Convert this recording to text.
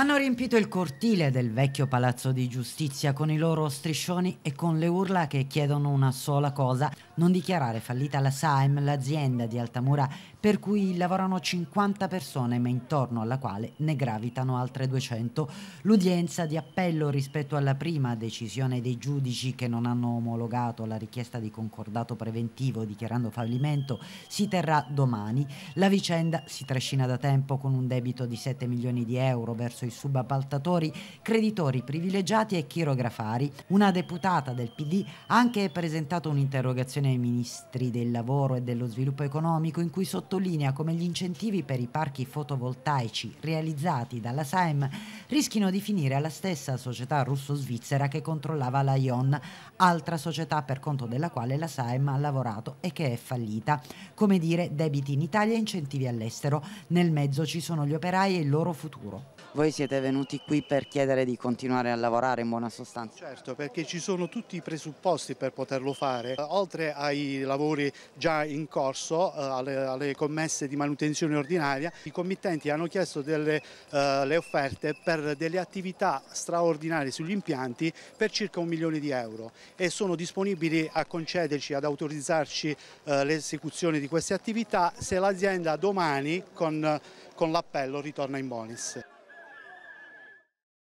Hanno riempito il cortile del vecchio palazzo di giustizia con i loro striscioni e con le urla che chiedono una sola cosa, non dichiarare fallita la Saim, l'azienda di Altamura per cui lavorano 50 persone ma intorno alla quale ne gravitano altre 200. L'udienza di appello rispetto alla prima decisione dei giudici che non hanno omologato la richiesta di concordato preventivo dichiarando fallimento si terrà domani. La vicenda si trascina da tempo con un debito di 7 milioni di euro verso i appaltatori, subappaltatori, creditori privilegiati e chirografari. Una deputata del PD ha anche presentato un'interrogazione ai ministri del lavoro e dello sviluppo economico in cui sottolinea come gli incentivi per i parchi fotovoltaici realizzati dalla SAEM rischino di finire alla stessa società russo-svizzera che controllava la ION, altra società per conto della quale la Saem ha lavorato e che è fallita. Come dire, debiti in Italia e incentivi all'estero. Nel mezzo ci sono gli operai e il loro futuro. Voi siete venuti qui per chiedere di continuare a lavorare in buona sostanza? Certo, perché ci sono tutti i presupposti per poterlo fare. Eh, oltre ai lavori già in corso, eh, alle, alle commesse di manutenzione ordinaria, i committenti hanno chiesto delle, uh, le offerte per per delle attività straordinarie sugli impianti per circa un milione di euro e sono disponibili a concederci, ad autorizzarci eh, l'esecuzione di queste attività se l'azienda domani con, con l'appello ritorna in bonus.